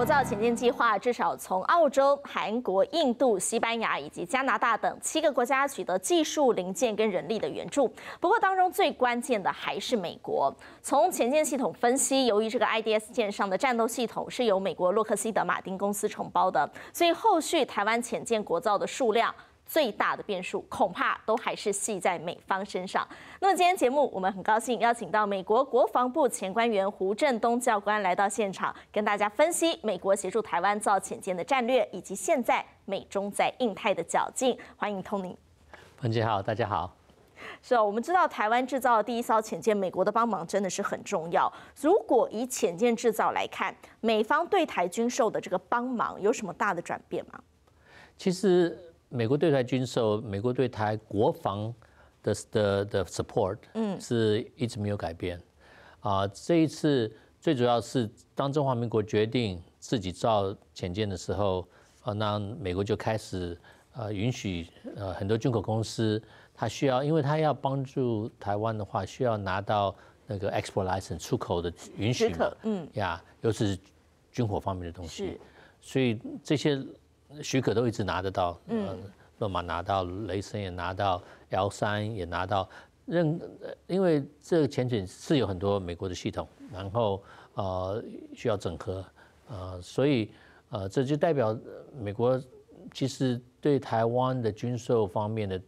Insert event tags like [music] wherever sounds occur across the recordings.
国造潜舰计划至少从澳洲、韩国、印度、西班牙以及加拿大等七个国家取得技术零件跟人力的援助。不过当中最关键的还是美国。从潜舰系统分析，由于这个 IDS 舰上的战斗系统是由美国洛克希德马丁公司承包的，所以后续台湾潜舰国造的数量。最大的变数恐怕都还是系在美方身上。那么，今天节目我们很高兴邀请到美国国防部前官员胡振东教官来到现场，跟大家分析美国协助台湾造潜舰的战略，以及现在美中在印太的角劲。欢迎通宁。彭姐好，大家好。是啊，我们知道台湾制造第一艘潜舰，美国的帮忙真的是很重要。如果以潜舰制造来看，美方对台军售的这个帮忙有什么大的转变吗？其实。美国对台军售，美国对台国防的的的 support，嗯，是一直没有改变。啊，这一次最主要是当中华民国决定自己造潜舰的时候，啊，那美国就开始呃允许呃很多军火公司，他需要，因为他要帮助台湾的话，需要拿到那个 export license 出口的允许，嗯，呀，尤其是军火方面的东西，所以这些。许可都一直拿得到，嗯，洛马拿到，雷神也拿到，L 三也拿到，认，因为这个潜艇是有很多美国的系统，然后呃需要整合，呃，所以呃这就代表美国其实对台湾的军售方面的。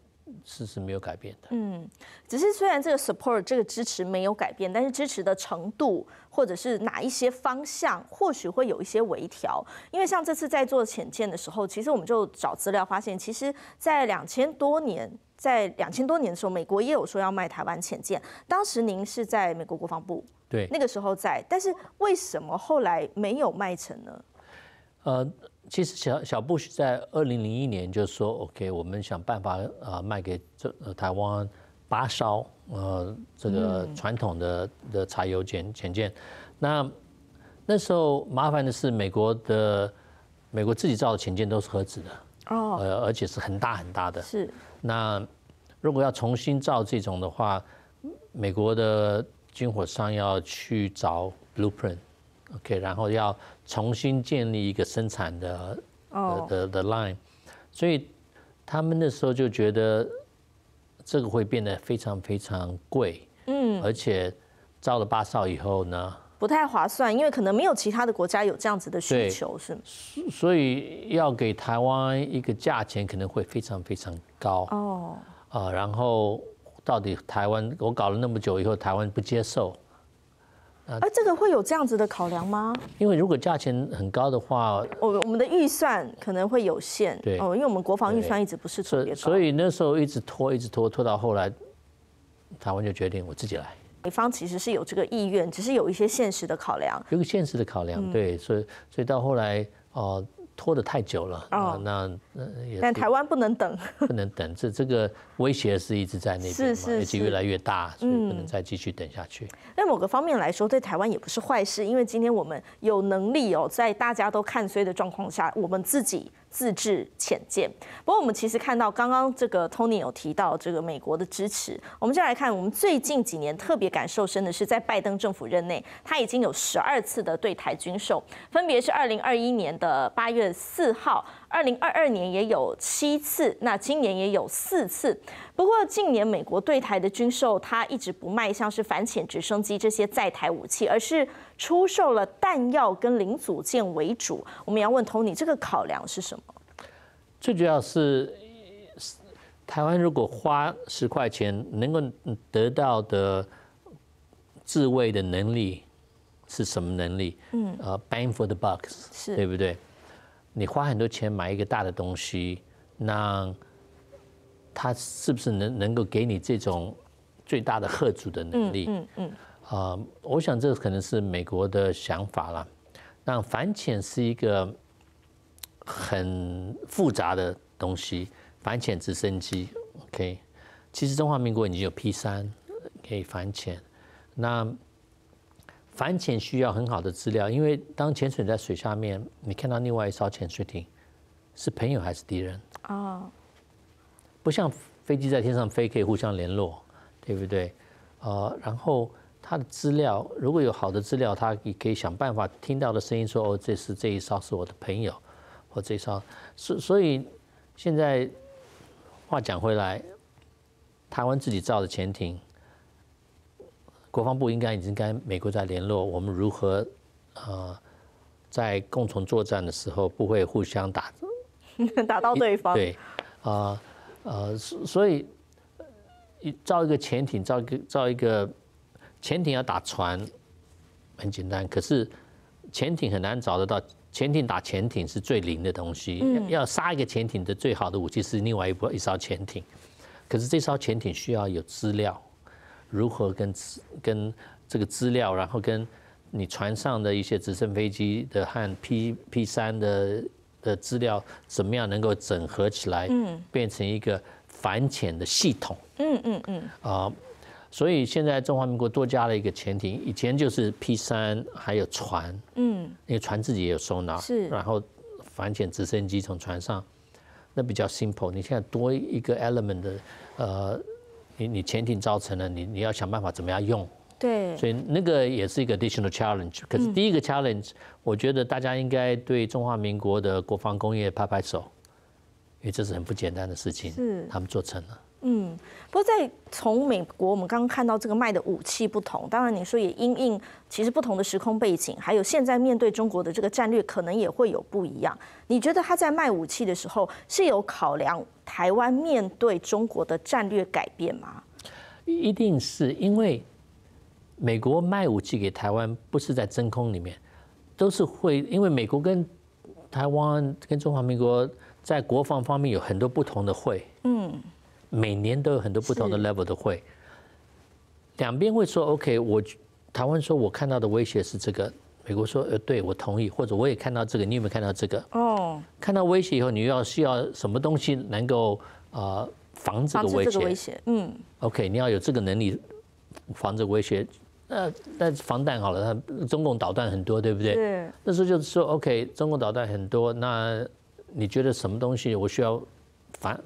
是是没有改变的，嗯，只是虽然这个 support 这个支持没有改变，但是支持的程度或者是哪一些方向，或许会有一些微调。因为像这次在做浅见的时候，其实我们就找资料发现，其实在两千多年，在两千多年的时候，美国也有说要卖台湾浅见。当时您是在美国国防部，对，那个时候在，但是为什么后来没有卖成呢？呃。其实小小布什在二零零一年就说：“OK，我们想办法呃卖给这台湾，八艘呃这个传统的的柴油潜潜舰。”那那时候麻烦的是，美国的美国自己造的潜舰都是核子的哦，呃，而且是很大很大的。是那如果要重新造这种的话，美国的军火商要去找 blueprint。OK，然后要重新建立一个生产的的的 line，所以他们那时候就觉得这个会变得非常非常贵，嗯，而且招了八少以后呢，不太划算，因为可能没有其他的国家有这样子的需求，是吗？所以要给台湾一个价钱，可能会非常非常高，哦，啊，然后到底台湾我搞了那么久以后，台湾不接受。哎，这个会有这样子的考量吗？因为如果价钱很高的话，我我们的预算可能会有限。对哦，因为我们国防预算一直不是特别高，所以那时候一直拖，一直拖，拖到后来，台湾就决定我自己来。美方其实是有这个意愿，只是有一些现实的考量，有个现实的考量，对，所以所以到后来哦，拖得太久了啊那。但台湾不能等，不能等，这这个威胁是一直在那边，而且越来越大，所以不能再继续等下去。在某个方面来说，对台湾也不是坏事，因为今天我们有能力哦，在大家都看衰的状况下，我们自己自制浅见。不过我们其实看到刚刚这个 Tony 有提到这个美国的支持，我们再来看，我们最近几年特别感受深的是，在拜登政府任内，他已经有十二次的对台军售，分别是二零二一年的八月四号。二零二二年也有七次，那今年也有四次。不过近年美国对台的军售，它一直不卖像是反潜直升机这些在台武器，而是出售了弹药跟零组件为主。我们要问 n 你这个考量是什么？最主要是，台湾如果花十块钱能够得到的自卫的能力是什么能力？嗯，呃，bang for the bucks，是对不对？你花很多钱买一个大的东西，那它是不是能能够给你这种最大的贺主的能力？嗯嗯嗯。啊，我想这可能是美国的想法了。那反潜是一个很复杂的东西，反潜直升机。OK，其实中华民国已经有 P 三可以反潜，那。反潜需要很好的资料，因为当潜水在水下面，你看到另外一艘潜水艇是朋友还是敌人？啊，不像飞机在天上飞可以互相联络，对不对？呃，然后它的资料如果有好的资料，它也可以想办法听到的声音，说哦，这是这一艘是我的朋友，或这一艘所所以现在话讲回来，台湾自己造的潜艇。国防部应该已经跟美国在联络，我们如何，呃，在共同作战的时候不会互相打，[laughs] 打到对方。对，啊，呃，所以造一个潜艇，造一个造一个潜艇要打船很简单，可是潜艇很难找得到。潜艇打潜艇是最灵的东西，要杀一个潜艇的最好的武器是另外一波一艘潜艇，可是这艘潜艇需要有资料。如何跟资跟这个资料，然后跟你船上的一些直升飞机的和 P P 三的的资料，怎么样能够整合起来，变成一个反潜的系统？嗯嗯嗯。啊，所以现在中华民国多加了一个潜艇，以前就是 P 三还有船，嗯，因为船自己也有收纳，是。然后反潜直升机从船上，那比较 simple。你现在多一个 element 的呃。你你潜艇造成了，你你要想办法怎么样用？对，所以那个也是一个 additional challenge。可是第一个 challenge，我觉得大家应该对中华民国的国防工业拍拍手，因为这是很不简单的事情，他们做成了。嗯，不过在从美国，我们刚刚看到这个卖的武器不同，当然你说也因应其实不同的时空背景，还有现在面对中国的这个战略，可能也会有不一样。你觉得他在卖武器的时候是有考量台湾面对中国的战略改变吗？一定是因为美国卖武器给台湾，不是在真空里面，都是会因为美国跟台湾跟中华民国在国防方面有很多不同的会，嗯。每年都有很多不同的 level 的会，两边会说 OK，我台湾说，我看到的威胁是这个，美国说呃，对我同意，或者我也看到这个，你有没有看到这个？哦，看到威胁以后，你又要需要什么东西能够呃防这个威胁？嗯，OK，你要有这个能力防这个威胁。那那防弹好了，中共导弹很多，对不对？对。那时候就是说 OK，中共导弹很多，那你觉得什么东西我需要防？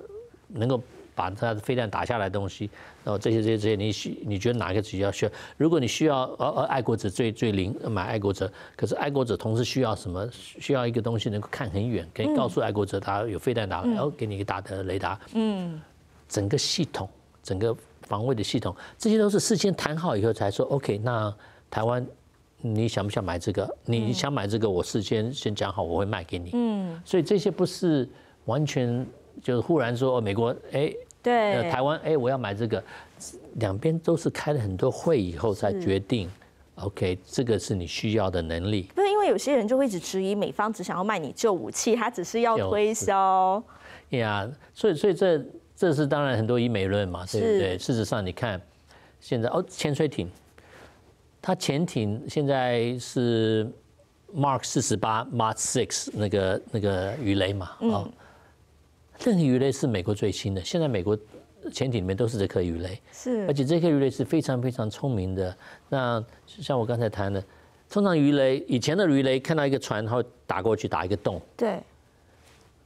能够把他的飞弹打下来东西，然后这些这些这些，你需你觉得哪个需要？如果你需要呃呃爱国者最最灵，买爱国者。可是爱国者同时需要什么？需要一个东西能够看很远，可以告诉爱国者，他有飞弹打了，然后给你一个大的雷达。嗯，整个系统，整个防卫的系统，这些都是事先谈好以后才说 OK。那台湾，你想不想买这个？你想买这个，我事先先讲好，我会卖给你。嗯，所以这些不是完全就是忽然说哦，美国哎。对，台湾哎，我要买这个，两边都是开了很多会以后才决定，OK，这个是你需要的能力。不是因为有些人就会一直质疑美方只想要卖你旧武器，他只是要推销。呀，所以所以这这是当然很多以美论嘛，对不对？事实上，你看现在哦，潜水艇，它潜艇现在是 Mark 四十八、Mark six 那个那个鱼雷嘛，嗯。任何鱼雷是美国最新的，现在美国潜艇里面都是这颗鱼雷，是，而且这颗鱼雷是非常非常聪明的。那像我刚才谈的，通常鱼雷以前的鱼雷看到一个船，它会打过去打一个洞，对，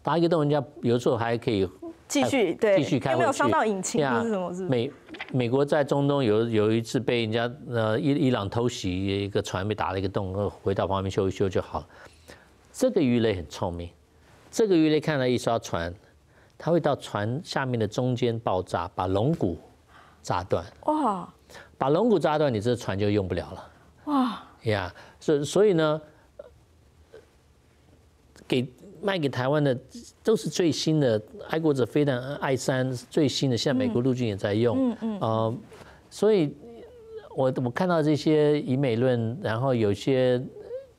打一个洞，人家有时候还可以继续对，继续开有没有伤到引擎，不是什么，是。美美国在中东有有一次被人家呃伊伊朗偷袭一个船被打了一个洞，然后回到旁边修一修就好。这个鱼雷很聪明，这个鱼雷看到一艘船。它会到船下面的中间爆炸，把龙骨炸断。哇！把龙骨炸断，你这船就用不了了。哇！呀，所所以呢，给卖给台湾的都是最新的爱国者飞弹，爱三最新的，现在美国陆军也在用。嗯嗯。呃，所以我我看到这些以美论，然后有些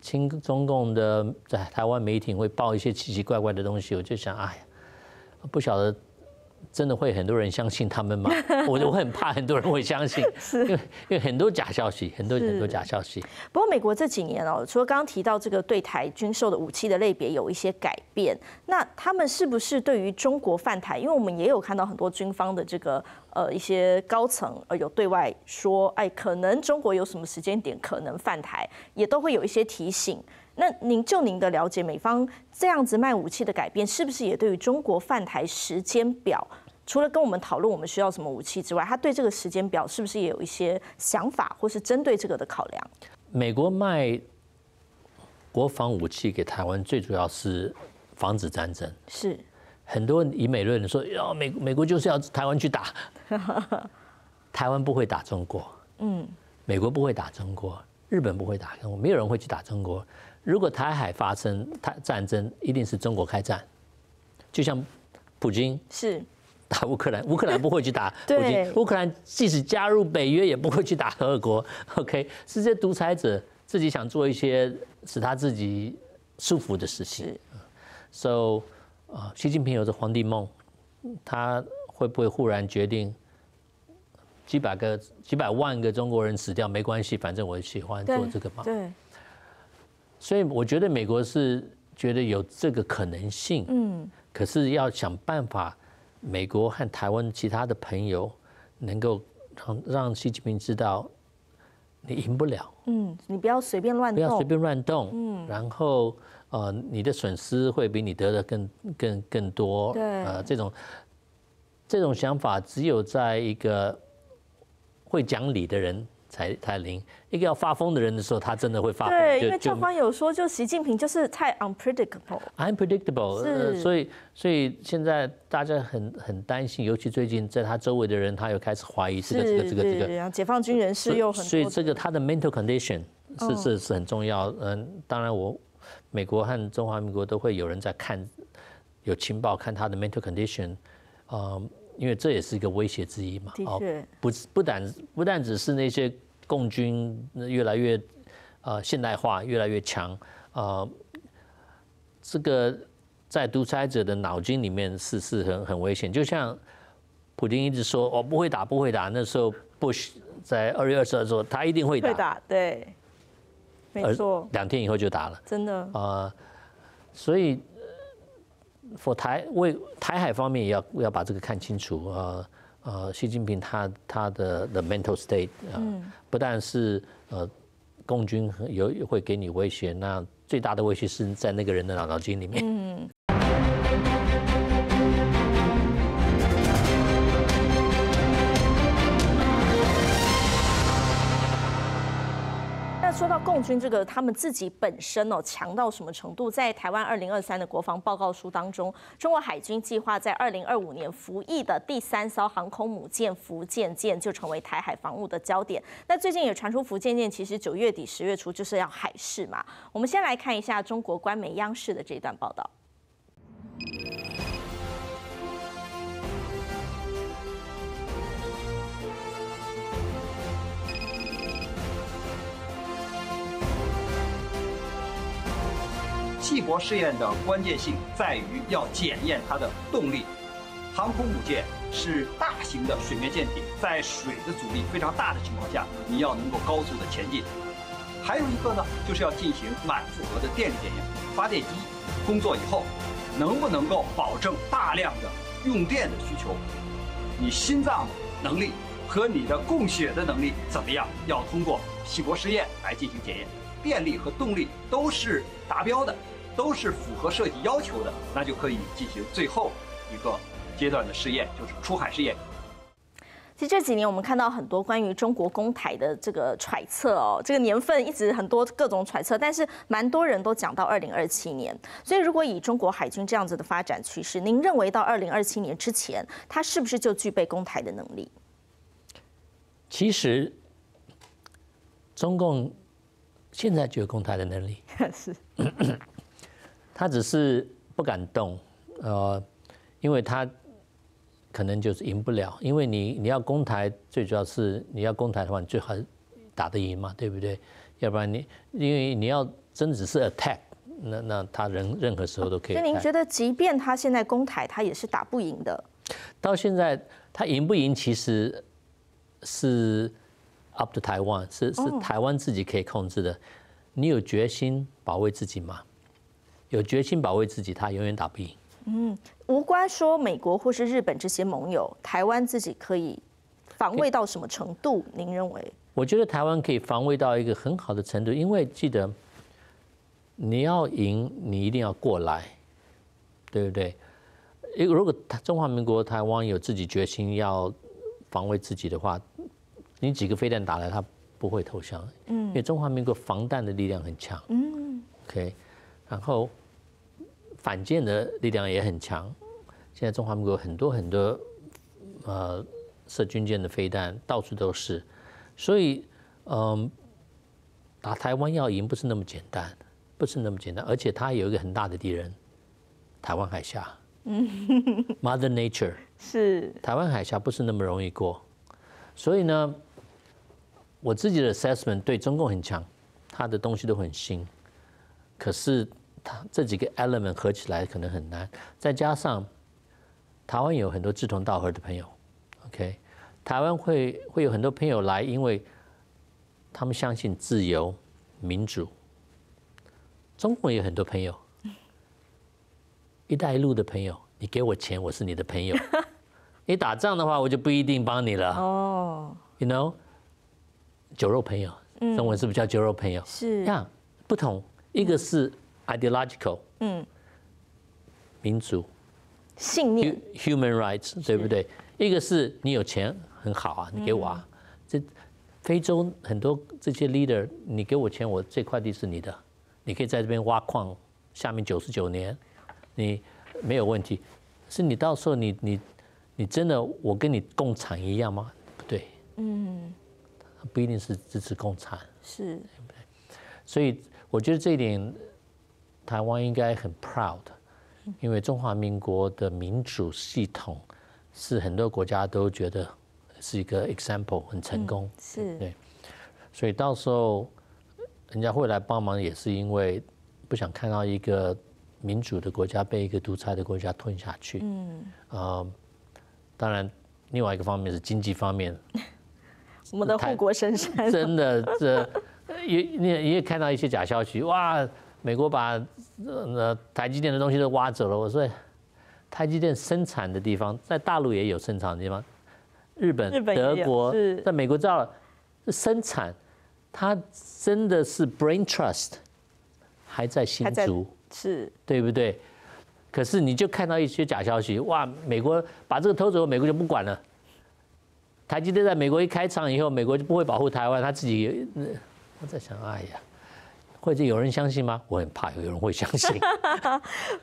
亲中共的在台湾媒体会报一些奇奇怪怪的东西，我就想，哎呀。不晓得真的会很多人相信他们吗？[laughs] 我我很怕很多人会相信，[laughs] 因为因为很多假消息，很多很多假消息。不过美国这几年哦，除了刚刚提到这个对台军售的武器的类别有一些改变，那他们是不是对于中国犯台？因为我们也有看到很多军方的这个呃一些高层呃有对外说，哎，可能中国有什么时间点可能犯台，也都会有一些提醒。那您就您的了解，美方这样子卖武器的改变，是不是也对于中国犯台时间表？除了跟我们讨论我们需要什么武器之外，他对这个时间表是不是也有一些想法，或是针对这个的考量？美国卖国防武器给台湾，最主要是防止战争。是很多以美论说，要美美国就是要台湾去打，[laughs] 台湾不会打中国，嗯，美国不会打中国，日本不会打中国，没有人会去打中国。如果台海发生台战争，一定是中国开战。就像普京是打乌克兰，[laughs] 乌克兰不会去打 [laughs] 普京。乌克兰即使加入北约，也不会去打俄国。[laughs] OK，是这些独裁者自己想做一些使他自己舒服的事情。So，啊，习近平有着皇帝梦，他会不会忽然决定几百个、几百万个中国人死掉没关系，反正我喜欢做这个嘛？对。所以我觉得美国是觉得有这个可能性，嗯，可是要想办法，美国和台湾其他的朋友能够让让习近平知道，你赢不了，嗯，你不要随便乱，动，不要随便乱动，嗯，然后呃，你的损失会比你得的更更更多，对，呃，这种这种想法只有在一个会讲理的人。才才零，一个要发疯的人的时候，他真的会发疯。对，因为官方有说，就习近平就是太 unpredictable。unpredictable，所以所以现在大家很很担心，尤其最近在他周围的人，他又开始怀疑。这个这个。这个解放军人士又很多。所以这个他的 mental condition 是是是很重要。嗯，当然我美国和中华民国都会有人在看，有情报看他的 mental condition，嗯。因为这也是一个威胁之一嘛，哦，不，不但不但只是那些共军越来越呃现代化，越来越强，呃，这个在独裁者的脑筋里面是是很很危险。就像普京一直说，我不会打，不会打。那时候 Bush 在二月二十二说，他一定会打，会打，对，没错，两天以后就打了，真的啊，所以。For 台为台海方面也要要把这个看清楚啊啊，习近平他他的 the mental state 啊，不但是呃，共军有会给你威胁，那最大的威胁是在那个人的脑脑筋里面。说到共军这个，他们自己本身哦强到什么程度？在台湾二零二三的国防报告书当中，中国海军计划在二零二五年服役的第三艘航空母舰“福建舰”就成为台海防务的焦点。那最近也传出“福建舰”其实九月底十月初就是要海试嘛。我们先来看一下中国官媒央视的这一段报道。细泊试验的关键性在于要检验它的动力。航空母舰是大型的水面舰艇，在水的阻力非常大的情况下，你要能够高速的前进。还有一个呢，就是要进行满负荷的电力检验，发电机工作以后，能不能够保证大量的用电的需求？你心脏能力和你的供血的能力怎么样？要通过细泊试验来进行检验。电力和动力都是达标的。都是符合设计要求的，那就可以进行最后一个阶段的试验，就是出海试验。其实这几年我们看到很多关于中国公台的这个揣测哦，这个年份一直很多各种揣测，但是蛮多人都讲到二零二七年。所以如果以中国海军这样子的发展趋势，您认为到二零二七年之前，它是不是就具备公台的能力？其实，中共现在就有公台的能力，[laughs] 是。[laughs] 他只是不敢动，呃，因为他可能就是赢不了，因为你你要攻台，最主要是你要攻台的话，你最好打得赢嘛，对不对？要不然你因为你要真只是 attack，那那他人任何时候都可以。那您觉得，即便他现在攻台，他也是打不赢的？到现在他赢不赢，其实是 up to 台湾，是是台湾自己可以控制的。你有决心保卫自己吗？有决心保卫自己，他永远打不赢。嗯，无关说美国或是日本这些盟友，台湾自己可以防卫到什么程度？您认为？我觉得台湾可以防卫到一个很好的程度，因为记得你要赢，你一定要过来，对不对？如果中华民国台湾有自己决心要防卫自己的话，你几个飞弹打来，他不会投降。嗯，因为中华民国防弹的力量很强。嗯，OK，然后。反舰的力量也很强，现在中华民国很多很多呃射军舰的飞弹到处都是，所以嗯打台湾要赢不是那么简单，不是那么简单，而且他有一个很大的敌人，台湾海峡，Mother 嗯 Nature 是台湾海峡不是那么容易过，所以呢我自己的 assessment 对中共很强，他的东西都很新，可是。这几个 element 合起来可能很难，再加上台湾有很多志同道合的朋友，OK，台湾会会有很多朋友来，因为他们相信自由、民主。中国有很多朋友，一带一路的朋友，你给我钱，我是你的朋友；[laughs] 你打仗的话，我就不一定帮你了。哦，you know，酒肉朋友，中文是不是叫酒肉朋友？是，呀，样不同，一个是。ideological，嗯，民族信念，human rights，对不对？一个是你有钱很好啊，你给我啊。这非洲很多这些 leader，你给我钱，我这块地是你的，你可以在这边挖矿，下面九十九年，你没有问题。是你到时候你你你真的我跟你共产一样吗？不对，嗯，不一定是支持共产，是，所以我觉得这一点。台湾应该很 proud，因为中华民国的民主系统是很多国家都觉得是一个 example 很成功。是。对。所以到时候人家会来帮忙，也是因为不想看到一个民主的国家被一个独裁的国家吞下去。嗯。啊，当然另外一个方面是经济方面。[laughs] 我们的护国神山。真的，这也你也看到一些假消息，哇！美国把呃台积电的东西都挖走了。我说，台积电生产的地方在大陆也有生产的地方，日本、日本、德国在美国造，生产它真的是 brain trust 还在新竹，是，对不对？可是你就看到一些假消息，哇！美国把这个偷走，美国就不管了。台积电在美国一开厂以后，美国就不会保护台湾，他自己，我在想，哎呀。或者有人相信吗？我很怕有人会相信。[laughs]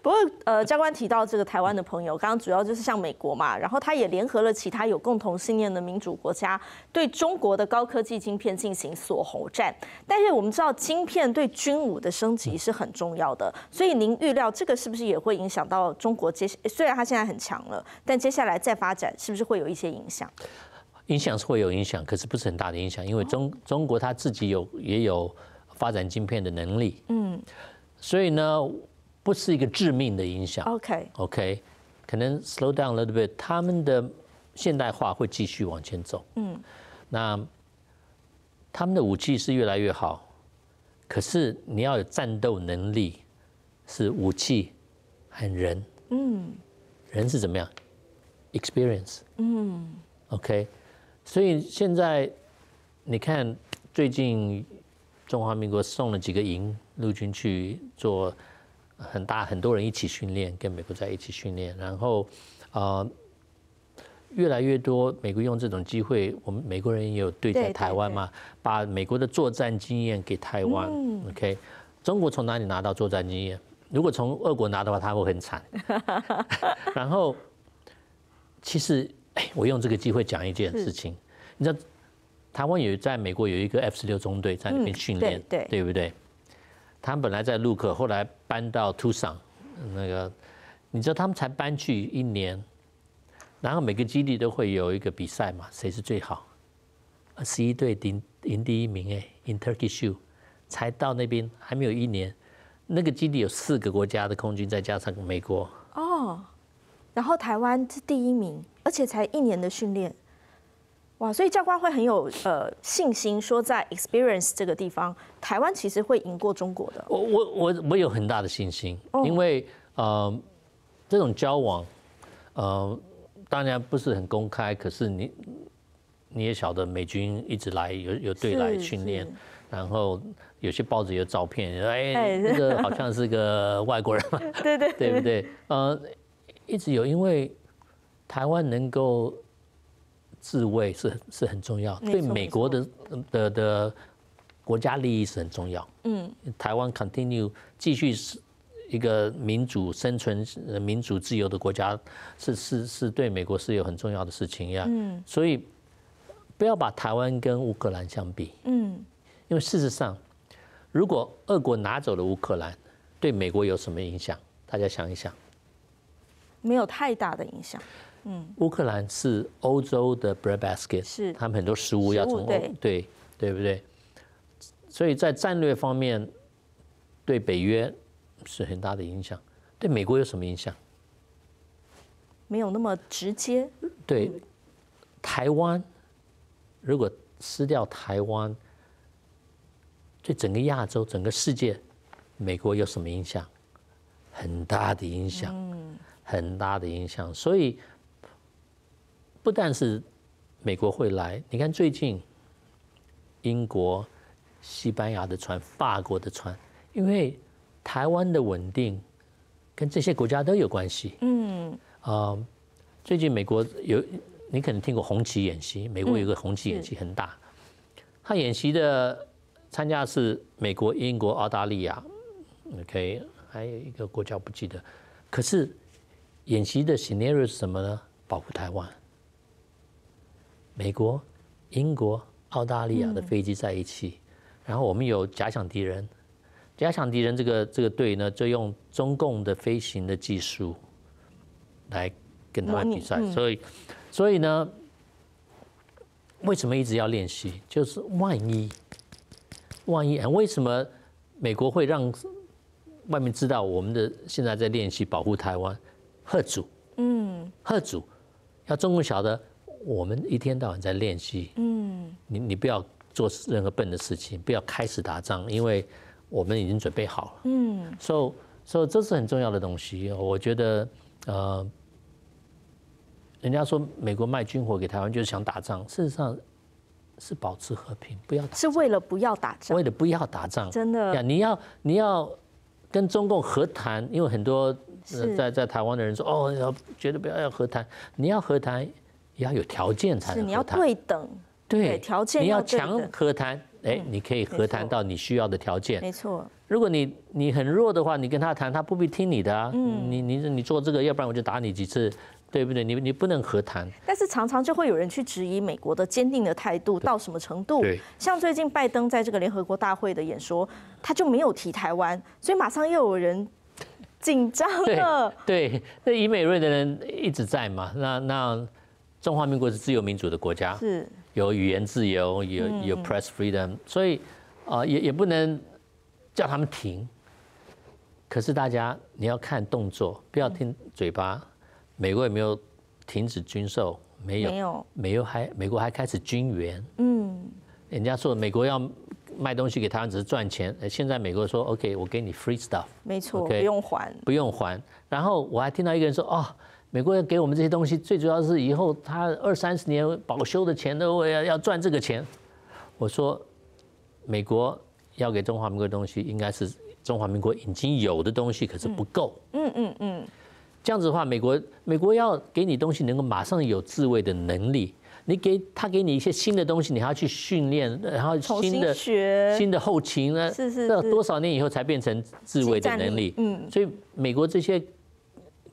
不过，呃，教官提到这个台湾的朋友，刚刚主要就是像美国嘛，然后他也联合了其他有共同信念的民主国家，对中国的高科技晶片进行锁喉战。但是我们知道，晶片对军武的升级是很重要的，所以您预料这个是不是也会影响到中国？接虽然它现在很强了，但接下来再发展是不是会有一些影响？影响是会有影响，可是不是很大的影响，因为中中国它自己有也有。发展晶片的能力，嗯，所以呢，不是一个致命的影响。OK，OK，可能 slow down 了对不对？他们的现代化会继续往前走，嗯，那他们的武器是越来越好，可是你要有战斗能力，是武器和人，嗯，人是怎么样？Experience，嗯，OK，所以现在你看最近。中华民国送了几个营陆军去做很大很多人一起训练，跟美国在一起训练，然后呃越来越多美国用这种机会，我们美国人也有对在台湾嘛，把美国的作战经验给台湾。OK，中国从哪里拿到作战经验？如果从俄国拿的话，他会很惨。[laughs] 然后其实哎，我用这个机会讲一件事情，你知道。台湾有在美国有一个 F 十六中队在那边训练，对对，不对？他们本来在陆克，后来搬到 Tu Son，那个，你知道他们才搬去一年，然后每个基地都会有一个比赛嘛，谁是最好？十一队赢赢第一名哎，In Turkey Show 才到那边还没有一年，那个基地有四个国家的空军再加上美国哦，然后台湾是第一名，而且才一年的训练。哇，所以教官会很有呃信心，说在 experience 这个地方，台湾其实会赢过中国的。我我我我有很大的信心，因为呃这种交往呃当然不是很公开，可是你你也晓得美军一直来有有队来训练，然后有些报纸有照片，哎那个 [laughs] 好像是个外国人嘛，对对 [laughs] 对不对？呃一直有，因为台湾能够。自卫是是很重要，对美国的的的国家利益是很重要。嗯，台湾 continue 继续是一个民主生存、民主自由的国家，是是是对美国是有很重要的事情呀。嗯，所以不要把台湾跟乌克兰相比。嗯，因为事实上，如果俄国拿走了乌克兰，对美国有什么影响？大家想一想，没有太大的影响。乌克兰是欧洲的 breadbasket，是他们很多食物要从欧对对不对？所以在战略方面对北约是很大的影响，对美国有什么影响？没有那么直接。对台湾如果撕掉台湾，对整个亚洲、整个世界，美国有什么影响？很大的影响，嗯、很大的影响，所以。不但是美国会来，你看最近英国、西班牙的船、法国的船，因为台湾的稳定跟这些国家都有关系。嗯啊，最近美国有你可能听过红旗演习，美国有个红旗演习很大，他演习的参加是美国、英国、澳大利亚，OK，还有一个国家不记得。可是演习的 scenario 是什么呢？保护台湾。美国、英国、澳大利亚的飞机在一起，然后我们有假想敌人，假想敌人这个这个队呢，就用中共的飞行的技术来跟他们比赛。所以，所以呢，为什么一直要练习？就是万一，万一，为什么美国会让外面知道我们的现在在练习保护台湾？贺主，嗯，贺主，要中共晓得。我们一天到晚在练习，嗯，你你不要做任何笨的事情，不要开始打仗，因为我们已经准备好了，嗯，所以所以这是很重要的东西。我觉得，呃，人家说美国卖军火给台湾就是想打仗，事实上是保持和平，不要打是为了不要打仗，为了不要打仗，真的呀，你要你要跟中共和谈，因为很多在在台湾的人说，哦，要绝对不要要和谈，你要和谈。要有条件才能谈，你要对等，对条件你要强和谈，哎，你可以和谈到你需要的条件。没错，如果你你很弱的话，你跟他谈，他不必听你的啊。嗯，你你你做这个，要不然我就打你几次，对不对？你你不能和谈。但是常常就会有人去质疑美国的坚定的态度到什么程度？对，像最近拜登在这个联合国大会的演说，他就没有提台湾，所以马上又有人紧张了。对，那以美瑞的人一直在嘛，那那。中华民国是自由民主的国家，是，有语言自由，有有 press freedom，所以，啊，也也不能叫他们停。可是大家你要看动作，不要听嘴巴。美国有没有停止军售？没有，没有，没有还。美国还开始军援。嗯。人家说美国要卖东西给台湾只是赚钱，现在美国说 OK，我给你 free stuff。没错，不用还。不用还。然后我还听到一个人说，哦。美国人给我们这些东西，最主要是以后他二三十年保修的钱都要要赚这个钱。我说，美国要给中华民国东西，应该是中华民国已经有的东西，可是不够。嗯嗯嗯。这样子的话，美国美国要给你东西，能够马上有自卫的能力。你给他给你一些新的东西，你还要去训练，然后新的新的后勤呢？是是。多少年以后才变成自卫的能力？嗯。所以美国这些。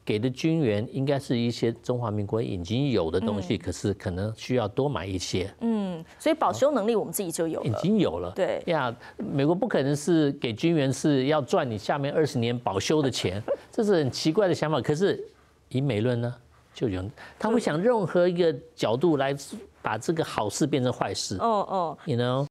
给的军援应该是一些中华民国已经有的东西，可是可能需要多买一些。嗯，所以保修能力我们自己就有了，已经有了。对呀，美国不可能是给军援是要赚你下面二十年保修的钱，这是很奇怪的想法。可是以美论呢，就有他会想任何一个角度来把这个好事变成坏事。哦哦，你 w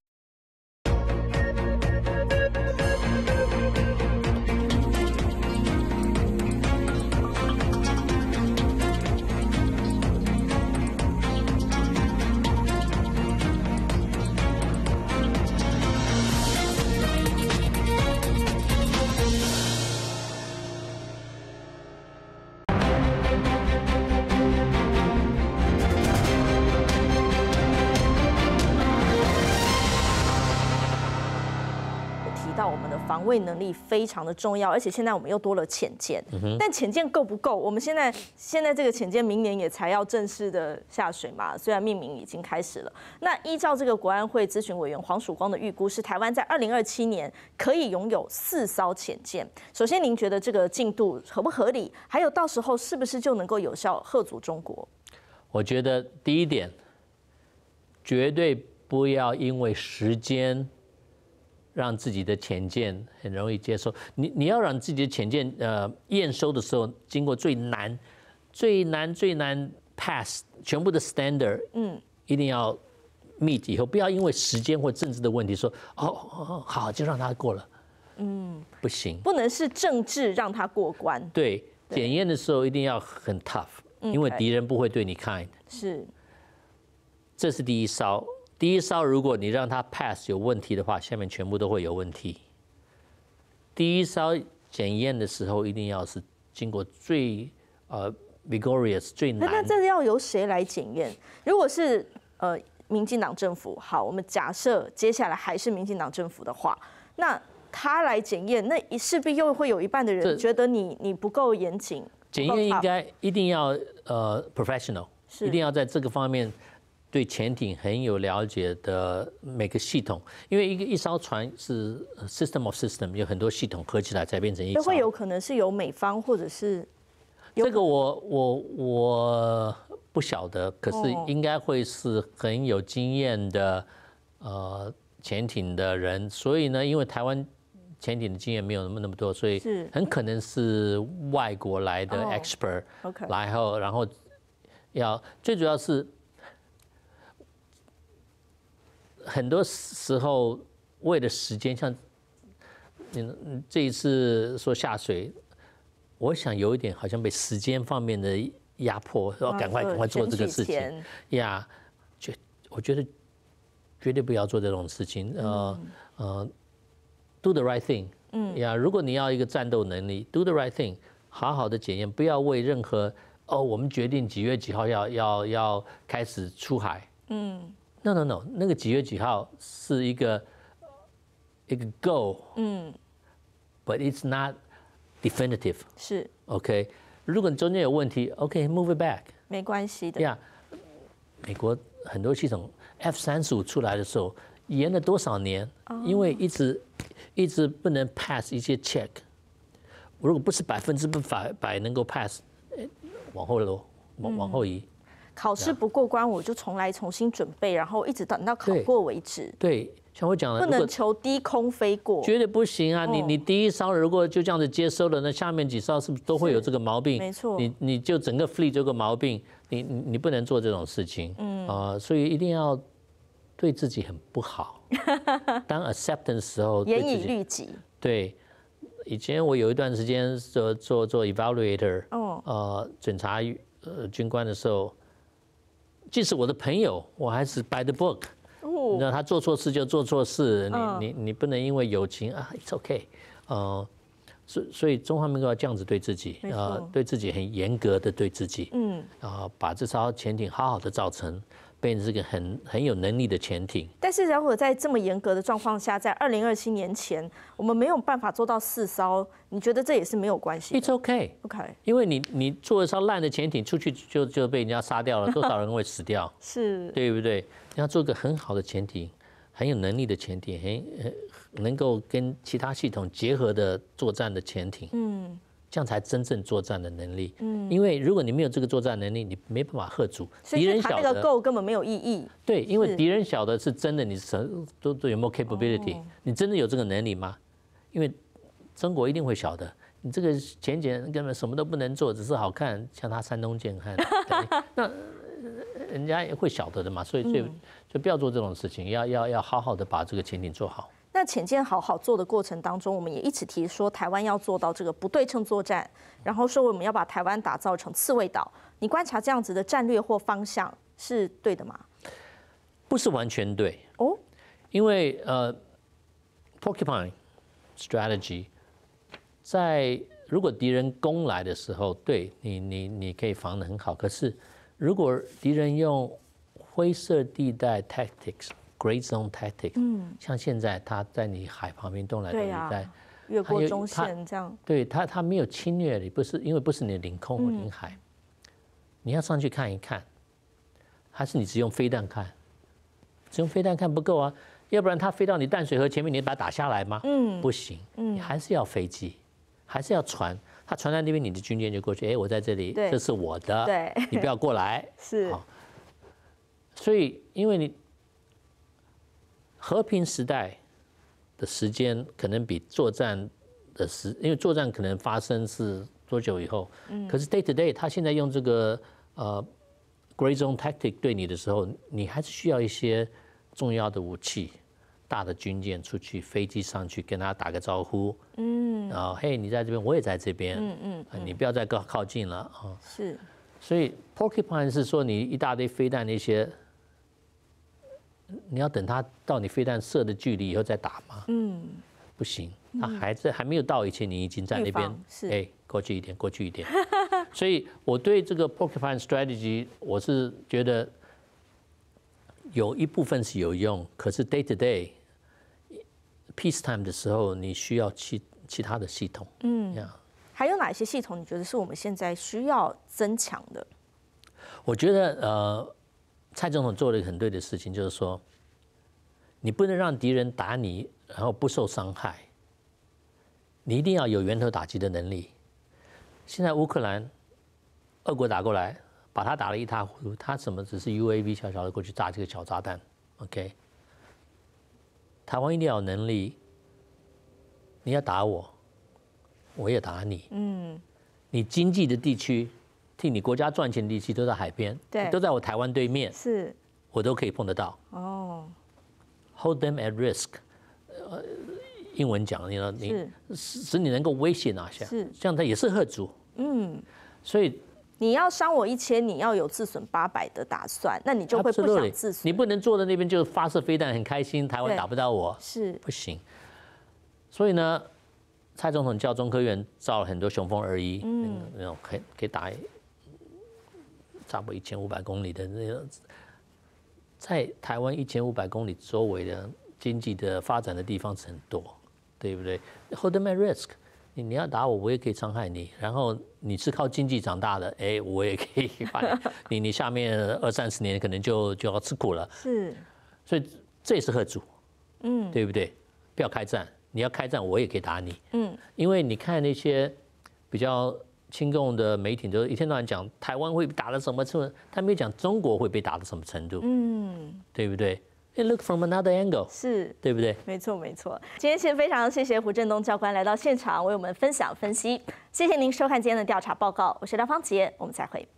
能力非常的重要，而且现在我们又多了浅舰，但浅舰够不够？我们现在现在这个浅舰明年也才要正式的下水嘛，虽然命名已经开始了。那依照这个国安会咨询委员黄曙光的预估，是台湾在二零二七年可以拥有四艘浅舰。首先，您觉得这个进度合不合理？还有到时候是不是就能够有效贺阻中国？我觉得第一点，绝对不要因为时间。让自己的浅见很容易接受。你你要让自己的浅见呃验收的时候，经过最难最难最难 pass 全部的 standard，嗯，一定要 meet 以后，不要因为时间或政治的问题说哦好就让他过了，嗯，不行，不能是政治让他过关。对，检验的时候一定要很 tough，因为敌人不会对你 kind。是，这是第一招。第一烧，如果你让他 pass 有问题的话，下面全部都会有问题。第一烧检验的时候，一定要是经过最呃 v i g o r o u s 最难。那这要由谁来检验？如果是呃民进党政府，好，我们假设接下来还是民进党政府的话，那他来检验，那势必又会有一半的人觉得你你不够严谨。检验应该一定要呃 professional，是，一定要在这个方面。对潜艇很有了解的每个系统，因为一个一艘船是 system of system，有很多系统合起来才变成一艘。会有可能是由美方或者是这个我我我不晓得，可是应该会是很有经验的呃潜艇的人。所以呢，因为台湾潜艇的经验没有那么那么多，所以很可能是外国来的 expert。OK，然后然后要最主要是。很多时候，为了时间，像嗯这一次说下水，我想有一点好像被时间方面的压迫，要赶快赶快做这个事情呀。就我觉得绝对不要做这种事情。呃呃，do the right thing。嗯呀，如果你要一个战斗能力，do the right thing，好好的检验，不要为任何哦，我们决定几月几号要要要开始出海。嗯。No, no, no. 那个几月几号是一个一个 g o 嗯，but it's not definitive. 是 OK. 如果你中间有问题，OK, move it back. 没关系的。呀，美国很多系统 F 三十五出来的时候，延了多少年？因为一直一直不能 pass 一些 check. 如果不是百分之百百能够 pass，往后挪，往后移。考试不过关，我就重来重新准备，然后一直等到考过为止。对，像我讲的，不能求低空飞过，绝对不行啊！你你第一招如果就这样子接收了，那下面几招是不是都会有这个毛病？没错，你你就整个 e 就这个毛病，你你不能做这种事情。嗯，啊，所以一定要对自己很不好。[laughs] 当 acceptance 时候，严以律己。对，以前我有一段时间做做做 evaluator，哦，呃，检查呃军官的时候。即使我的朋友，我还是 by the book。你知道他做错事就做错事，你你你不能因为友情啊，it's okay。呃，所所以中华民族要这样子对自己，呃，对自己很严格的对自己。嗯，啊，把这艘潜艇好好的造成。变成一个很很有能力的潜艇，但是如果在这么严格的状况下，在二零二七年前，我们没有办法做到试烧，你觉得这也是没有关系？It's OK OK，因为你你做一艘烂的潜艇出去就就被人家杀掉了，多少人会死掉？[laughs] 是，对不对？你要做一个很好的潜艇，很有能力的潜艇，很能够跟其他系统结合的作战的潜艇，嗯。这样才真正作战的能力。嗯，因为如果你没有这个作战能力，你没办法喝阻敌人。晓得够根本没有意义。对，因为敌人晓得是真的，你什都都有没有 capability？你真的有这个能力吗？因为中国一定会晓得，你这个前景根本什么都不能做，只是好看，像他山东舰汉，[laughs] 那人家也会晓得的嘛，所以就就不要做这种事情，要要要好好的把这个前景做好。浅见好好做的过程当中，我们也一起提说台湾要做到这个不对称作战，然后说我们要把台湾打造成刺猬岛。你观察这样子的战略或方向是对的吗？不是完全对哦，因为呃，Porcupine Strategy 在如果敌人攻来的时候，对你你你可以防的很好，可是如果敌人用灰色地带 Tactics。Great zone tactic，像现在他在你海旁边东来东去，在越过中线这样，对他他没有侵略，你不是因为不是你的领空或领海，你要上去看一看，还是你只用飞弹看，只用飞弹看不够啊，要不然他飞到你淡水河前面，你把它打下来吗？嗯，不行，嗯，你还是要飞机，还是要船，他船在那边，你的军舰就过去，哎，我在这里，这是我的，你不要过来，[laughs] 是，所以因为你。和平时代的时间可能比作战的时，因为作战可能发生是多久以后？嗯。可是 day to day，他现在用这个呃，grey zone tactic 对你的时候，你还是需要一些重要的武器、大的军舰出去，飞机上去跟他打个招呼。嗯。然后，嘿，你在这边，我也在这边。嗯嗯。你不要再靠靠近了啊。是。所以，Porcupine 是说你一大堆飞弹那些。你要等他到你飞弹射的距离以后再打吗？嗯，不行，他还在还没有到以前，你已经在那边。是，哎，过去一点，过去一点。[laughs] 所以我对这个 p o k e m i n strategy，我是觉得有一部分是有用，可是 day to day peace time 的时候，你需要其其他的系统。嗯，还有哪些系统？你觉得是我们现在需要增强的？我觉得呃。蔡总统做了一个很对的事情，就是说，你不能让敌人打你，然后不受伤害。你一定要有源头打击的能力。现在乌克兰、俄国打过来，把他打的一塌糊涂，他怎么只是 UAV 小小的过去炸这个小炸弹？OK，台湾一定要有能力，你要打我，我也打你。嗯，你经济的地区。替你国家赚钱的力器都在海边，对，都在我台湾对面，是，我都可以碰得到。哦，Hold them at risk，呃，英文讲，你呢，你使你能够威胁拿下，是，这样它也是贺主。嗯，所以你要伤我一千，你要有自损八百的打算，那你就会不想自损。你不能坐在那边就发射飞弹很开心，台湾打不到我，是，不行。所以呢，蔡总统叫中科院造了很多雄风二一，嗯，那种可以可以打。差不多一千五百公里的那个，在台湾一千五百公里周围的经济的发展的地方是很多，对不对？Hold my risk，你你要打我，我也可以伤害你。然后你是靠经济长大的，哎，我也可以把 [laughs] 你，你你下面二三十年可能就就要吃苦了。是，所以这也是合主，嗯，对不对？不要开战，你要开战，我也可以打你，嗯，因为你看那些比较。亲共的媒体都一天到晚讲台湾会打到什么程度，他没有讲中国会被打到什么程度，嗯，对不对？Look from another angle，是对不对？没错没错。今天先非常谢谢胡振东教官来到现场为我们分享分析，谢谢您收看今天的调查报告，我是廖芳杰，我们再会。